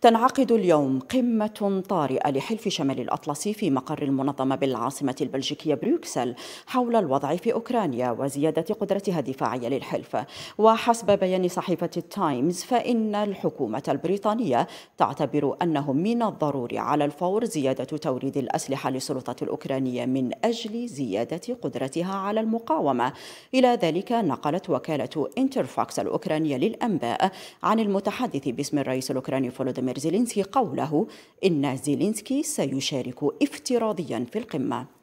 تنعقد اليوم قمة طارئة لحلف شمال الأطلسي في مقر المنظمة بالعاصمة البلجيكية بروكسل حول الوضع في أوكرانيا وزيادة قدرتها الدفاعية للحلف وحسب بيان صحيفة التايمز فإن الحكومة البريطانية تعتبر أنه من الضروري على الفور زيادة توريد الأسلحة للسلطات الأوكرانية من أجل زيادة قدرتها على المقاومة إلى ذلك نقلت وكالة انترفاكس الأوكرانية للأنباء عن المتحدث باسم الرئيس الأوكراني فولودمير فلاديمير زيلينسكي قوله إن زيلينسكي سيشارك افتراضيا في القمة